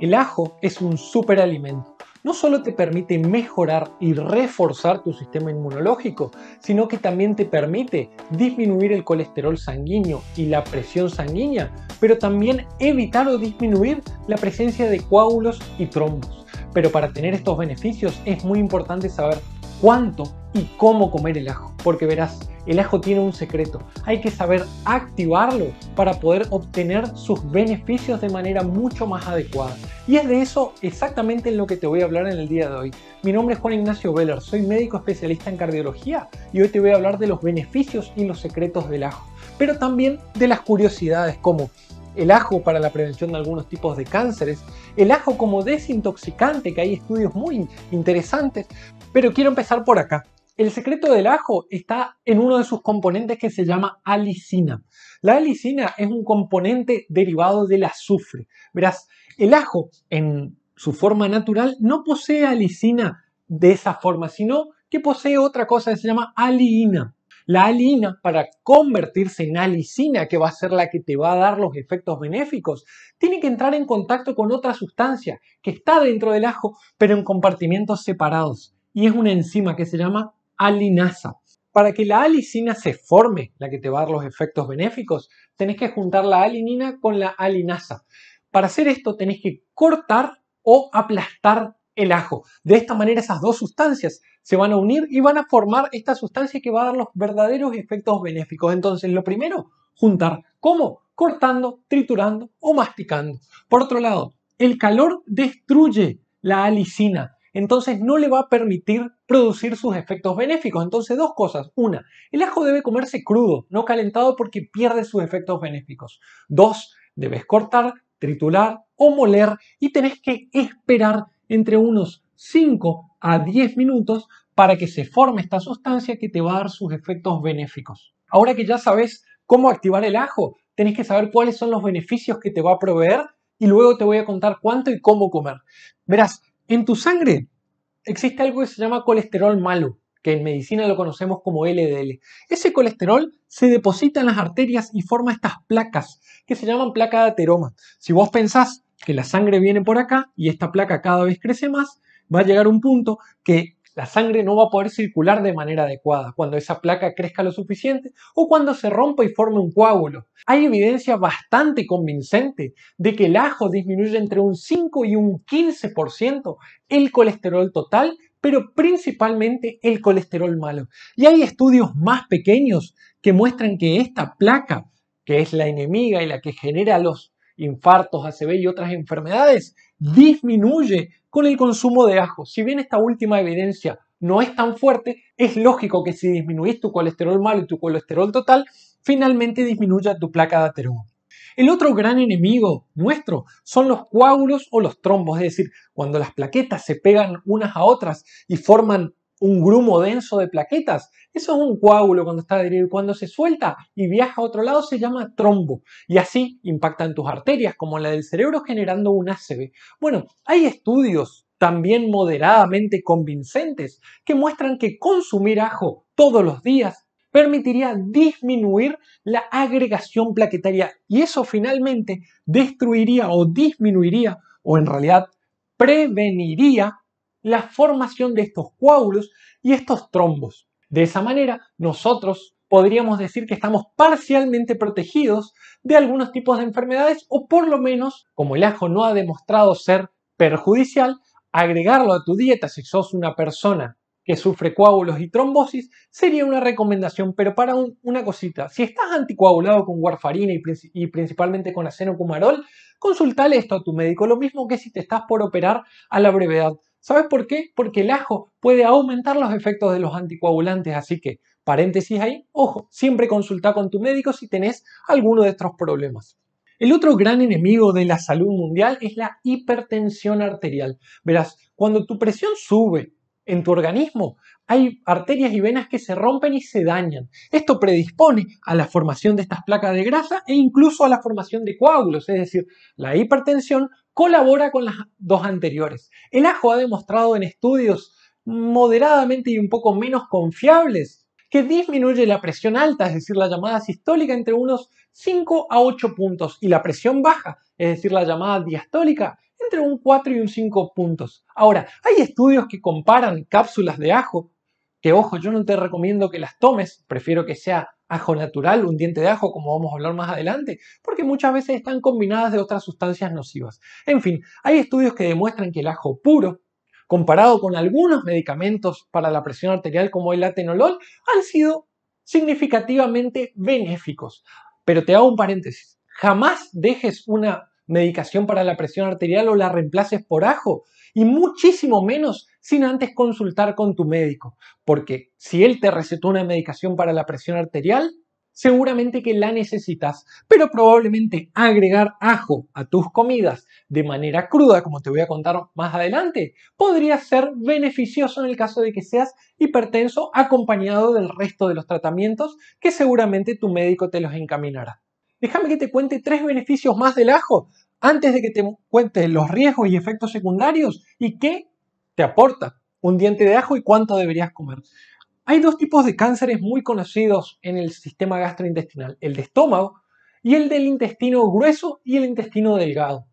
El ajo es un superalimento. No solo te permite mejorar y reforzar tu sistema inmunológico, sino que también te permite disminuir el colesterol sanguíneo y la presión sanguínea, pero también evitar o disminuir la presencia de coágulos y trombos. Pero para tener estos beneficios es muy importante saber cuánto y cómo comer el ajo. Porque verás, el ajo tiene un secreto. Hay que saber activarlo para poder obtener sus beneficios de manera mucho más adecuada. Y es de eso exactamente en lo que te voy a hablar en el día de hoy. Mi nombre es Juan Ignacio Veller, soy médico especialista en cardiología y hoy te voy a hablar de los beneficios y los secretos del ajo. Pero también de las curiosidades como el ajo para la prevención de algunos tipos de cánceres, el ajo como desintoxicante, que hay estudios muy interesantes, pero quiero empezar por acá. El secreto del ajo está en uno de sus componentes que se llama alicina. La alicina es un componente derivado del azufre. Verás, el ajo en su forma natural no posee alicina de esa forma, sino que posee otra cosa que se llama aliina la alina para convertirse en alicina, que va a ser la que te va a dar los efectos benéficos, tiene que entrar en contacto con otra sustancia que está dentro del ajo, pero en compartimientos separados. Y es una enzima que se llama alinasa. Para que la alicina se forme, la que te va a dar los efectos benéficos, tenés que juntar la alinina con la alinasa. Para hacer esto tenés que cortar o aplastar el ajo. De esta manera esas dos sustancias se van a unir y van a formar esta sustancia que va a dar los verdaderos efectos benéficos. Entonces, lo primero, juntar. ¿Cómo? Cortando, triturando o masticando. Por otro lado, el calor destruye la alicina. Entonces no le va a permitir producir sus efectos benéficos. Entonces dos cosas. Una, el ajo debe comerse crudo, no calentado porque pierde sus efectos benéficos. Dos, debes cortar, triturar o moler y tenés que esperar entre unos 5 a 10 minutos para que se forme esta sustancia que te va a dar sus efectos benéficos. Ahora que ya sabes cómo activar el ajo, tenés que saber cuáles son los beneficios que te va a proveer y luego te voy a contar cuánto y cómo comer. Verás, en tu sangre existe algo que se llama colesterol malo, que en medicina lo conocemos como LDL. Ese colesterol se deposita en las arterias y forma estas placas, que se llaman placa de ateroma. Si vos pensás que la sangre viene por acá y esta placa cada vez crece más, va a llegar un punto que la sangre no va a poder circular de manera adecuada cuando esa placa crezca lo suficiente o cuando se rompa y forme un coágulo. Hay evidencia bastante convincente de que el ajo disminuye entre un 5 y un 15% el colesterol total, pero principalmente el colesterol malo. Y hay estudios más pequeños que muestran que esta placa, que es la enemiga y la que genera los infartos, ACV y otras enfermedades, disminuye con el consumo de ajo. Si bien esta última evidencia no es tan fuerte, es lógico que si disminuyes tu colesterol malo y tu colesterol total, finalmente disminuya tu placa de ateroma. El otro gran enemigo nuestro son los coágulos o los trombos, es decir, cuando las plaquetas se pegan unas a otras y forman un grumo denso de plaquetas. Eso es un coágulo cuando está adherido. Cuando se suelta y viaja a otro lado se llama trombo. Y así impactan tus arterias, como la del cerebro, generando un ACV. Bueno, hay estudios también moderadamente convincentes que muestran que consumir ajo todos los días permitiría disminuir la agregación plaquetaria y eso finalmente destruiría o disminuiría o en realidad preveniría la formación de estos coágulos y estos trombos. De esa manera, nosotros podríamos decir que estamos parcialmente protegidos de algunos tipos de enfermedades o por lo menos, como el ajo no ha demostrado ser perjudicial, agregarlo a tu dieta si sos una persona que sufre coágulos y trombosis sería una recomendación, pero para una cosita, si estás anticoagulado con warfarina y, principalmente con acenocumarol, cumarol, consultale esto a tu médico, lo mismo que si te estás por operar a la brevedad. ¿Sabes por qué? Porque el ajo puede aumentar los efectos de los anticoagulantes, así que, paréntesis ahí, ojo, siempre consulta con tu médico si tenés alguno de estos problemas. El otro gran enemigo de la salud mundial es la hipertensión arterial. Verás, cuando tu presión sube en tu organismo, hay arterias y venas que se rompen y se dañan. Esto predispone a la formación de estas placas de grasa e incluso a la formación de coágulos, es decir, la hipertensión colabora con las dos anteriores. El ajo ha demostrado en estudios moderadamente y un poco menos confiables que disminuye la presión alta, es decir, la llamada sistólica, entre unos 5 a 8 puntos, y la presión baja, es decir, la llamada diastólica, entre un 4 y un 5 puntos. Ahora, hay estudios que comparan cápsulas de ajo este, ojo, yo no te recomiendo que las tomes, prefiero que sea ajo natural, un diente de ajo, como vamos a hablar más adelante, porque muchas veces están combinadas de otras sustancias nocivas. En fin, hay estudios que demuestran que el ajo puro, comparado con algunos medicamentos para la presión arterial como el atenolol, han sido significativamente benéficos. Pero te hago un paréntesis, jamás dejes una medicación para la presión arterial o la reemplaces por ajo, y muchísimo menos sin antes consultar con tu médico, porque si él te recetó una medicación para la presión arterial, seguramente que la necesitas, pero probablemente agregar ajo a tus comidas de manera cruda, como te voy a contar más adelante, podría ser beneficioso en el caso de que seas hipertenso acompañado del resto de los tratamientos que seguramente tu médico te los encaminará. Déjame que te cuente tres beneficios más del ajo antes de que te cuente los riesgos y efectos secundarios y qué te aporta un diente de ajo y cuánto deberías comer. Hay dos tipos de cánceres muy conocidos en el sistema gastrointestinal, el de estómago y el del intestino grueso y el intestino delgado.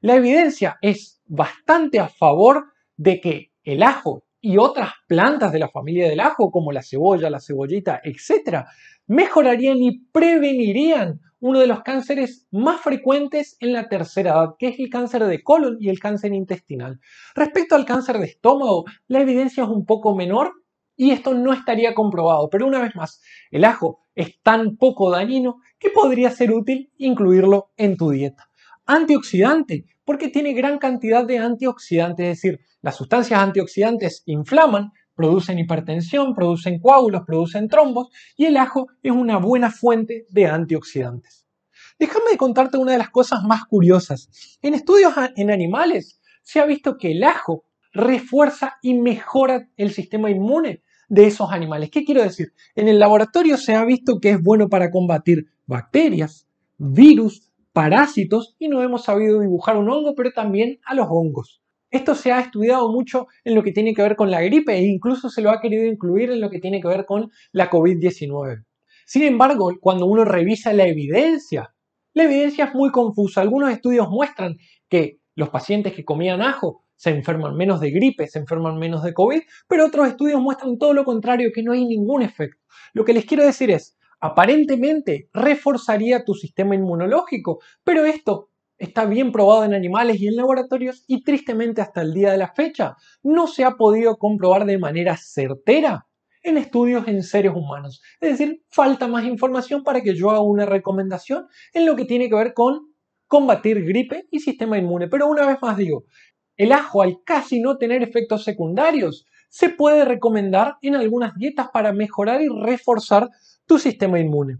La evidencia es bastante a favor de que el ajo y otras plantas de la familia del ajo, como la cebolla, la cebollita, etc., mejorarían y prevenirían uno de los cánceres más frecuentes en la tercera edad, que es el cáncer de colon y el cáncer intestinal. Respecto al cáncer de estómago, la evidencia es un poco menor y esto no estaría comprobado, pero una vez más, el ajo es tan poco dañino que podría ser útil incluirlo en tu dieta. Antioxidante, porque tiene gran cantidad de antioxidantes, es decir, las sustancias antioxidantes inflaman, producen hipertensión, producen coágulos, producen trombos y el ajo es una buena fuente de antioxidantes. Déjame contarte una de las cosas más curiosas. En estudios en animales se ha visto que el ajo refuerza y mejora el sistema inmune de esos animales. ¿Qué quiero decir? En el laboratorio se ha visto que es bueno para combatir bacterias, virus, parásitos y no hemos sabido dibujar un hongo, pero también a los hongos. Esto se ha estudiado mucho en lo que tiene que ver con la gripe e incluso se lo ha querido incluir en lo que tiene que ver con la COVID-19. Sin embargo, cuando uno revisa la evidencia, la evidencia es muy confusa. Algunos estudios muestran que los pacientes que comían ajo se enferman menos de gripe, se enferman menos de COVID, pero otros estudios muestran todo lo contrario, que no hay ningún efecto. Lo que les quiero decir es, aparentemente reforzaría tu sistema inmunológico, pero esto está bien probado en animales y en laboratorios y tristemente hasta el día de la fecha no se ha podido comprobar de manera certera en estudios en seres humanos. Es decir, falta más información para que yo haga una recomendación en lo que tiene que ver con combatir gripe y sistema inmune. Pero una vez más digo, el ajo al casi no tener efectos secundarios se puede recomendar en algunas dietas para mejorar y reforzar tu sistema inmune.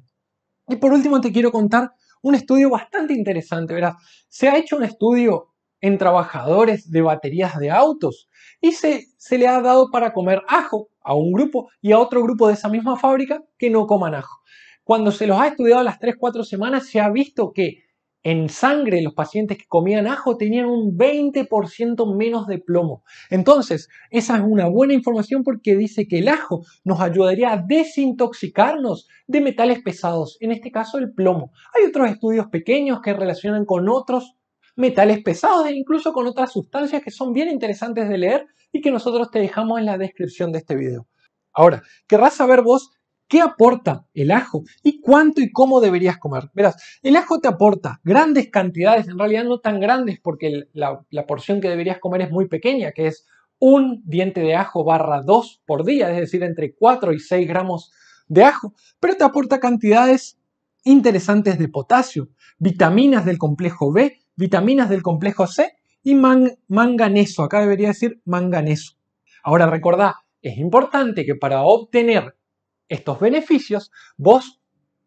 Y por último te quiero contar un estudio bastante interesante, ¿verdad? Se ha hecho un estudio en trabajadores de baterías de autos y se, se, le ha dado para comer ajo a un grupo y a otro grupo de esa misma fábrica que no coman ajo. Cuando se los ha estudiado las 3-4 semanas se ha visto que en sangre los pacientes que comían ajo tenían un 20% menos de plomo. Entonces, esa es una buena información porque dice que el ajo nos ayudaría a desintoxicarnos de metales pesados, en este caso el plomo. Hay otros estudios pequeños que relacionan con otros metales pesados e incluso con otras sustancias que son bien interesantes de leer y que nosotros te dejamos en la descripción de este video. Ahora, querrás saber vos ¿Qué aporta el ajo? ¿Y cuánto y cómo deberías comer? Verás, el ajo te aporta grandes cantidades, en realidad no tan grandes porque la, porción que deberías comer es muy pequeña, que es un diente de ajo barra 2 por día, es decir, entre 4 y 6 gramos de ajo, pero te aporta cantidades interesantes de potasio, vitaminas del complejo B, vitaminas del complejo C y manganeso. Acá debería decir manganeso. Ahora recordá, es importante que para obtener estos beneficios, vos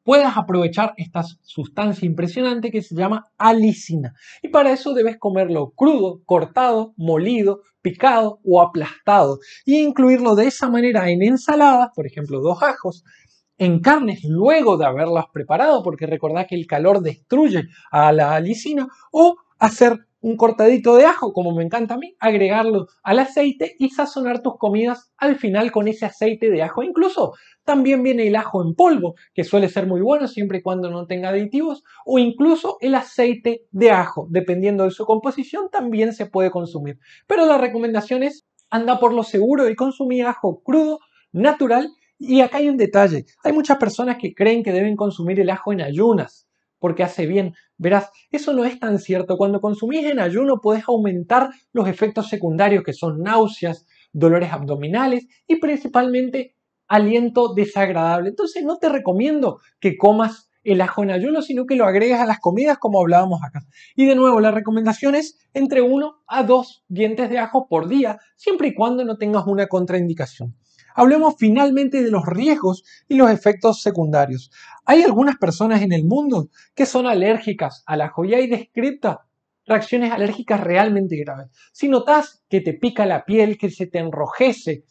puedas aprovechar esta sustancia impresionante que se llama alicina. Y para eso debes comerlo crudo, cortado, molido, picado o aplastado y incluirlo de esa manera en ensaladas, por ejemplo, dos ajos, en carnes luego de haberlas preparado, porque recordad que el calor destruye a la alicina, o hacer un cortadito de ajo, como me encanta a mí, agregarlo al aceite y sazonar tus comidas al final con ese aceite de ajo. Incluso también viene el ajo en polvo, que suele ser muy bueno siempre y cuando no tenga aditivos, o incluso el aceite de ajo, dependiendo de su composición, también se puede consumir. Pero la recomendación es anda por lo seguro y consumir ajo crudo, natural. Y acá hay un detalle, hay muchas personas que creen que deben consumir el ajo en ayunas porque hace bien. Verás, eso no es tan cierto. Cuando consumís en ayuno puedes aumentar los efectos secundarios que son náuseas, dolores abdominales y principalmente aliento desagradable. Entonces no te recomiendo que comas el ajo en ayuno, sino que lo agregues a las comidas como hablábamos acá. Y de nuevo, la recomendación es entre uno a dos dientes de ajo por día, siempre y cuando no tengas una contraindicación. Hablemos finalmente de los riesgos y los efectos secundarios. Hay algunas personas en el mundo que son alérgicas a la joya y descripta reacciones alérgicas realmente graves. Si notas que te pica la piel, que se te enrojece,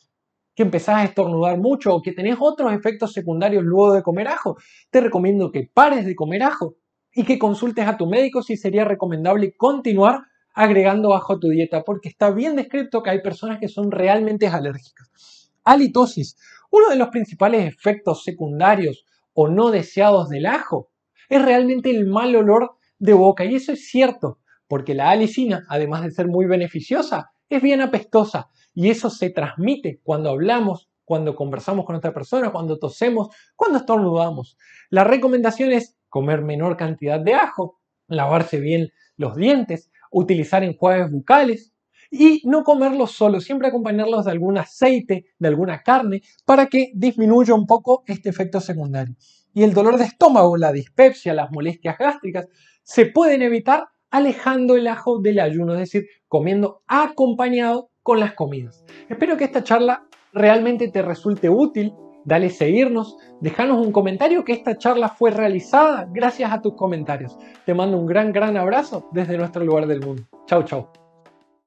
que empezás a estornudar mucho o que tenés otros efectos secundarios luego de comer ajo, te recomiendo que pares de comer ajo y que consultes a tu médico si sería recomendable continuar agregando ajo a tu dieta, porque está bien descrito que hay personas que son realmente alérgicas halitosis. Uno de los principales efectos secundarios o no deseados del ajo es realmente el mal olor de boca. Y eso es cierto, porque la alicina, además de ser muy beneficiosa, es bien apestosa. Y eso se transmite cuando hablamos, cuando conversamos con otra persona, cuando tosemos, cuando estornudamos. La recomendación es comer menor cantidad de ajo, lavarse bien los dientes, utilizar enjuagues bucales, y no comerlos solo, siempre acompañarlos de algún aceite, de alguna carne, para que disminuya un poco este efecto secundario. Y el dolor de estómago, la dispepsia, las molestias gástricas, se pueden evitar alejando el ajo del ayuno, es decir, comiendo acompañado con las comidas. Espero que esta charla realmente te resulte útil dale seguirnos, déjanos un comentario que esta charla fue realizada gracias a tus comentarios. Te mando un gran, gran abrazo desde nuestro lugar del mundo. Chau, chau.